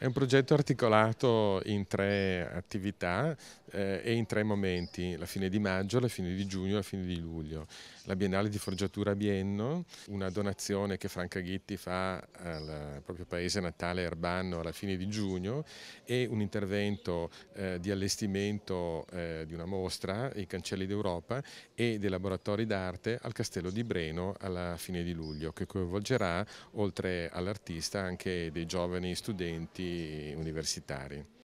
È un progetto articolato in tre attività eh, e in tre momenti, la fine di maggio, la fine di giugno e la fine di luglio. La Biennale di Forgiatura a Bienno, una donazione che Franca Ghitti fa al proprio paese natale Erbanno alla fine di giugno e un intervento eh, di allestimento eh, di una mostra, i Cancelli d'Europa e dei laboratori d'arte al Castello di Breno alla fine di luglio, che coinvolgerà oltre all'artista anche dei giovani studenti universitari.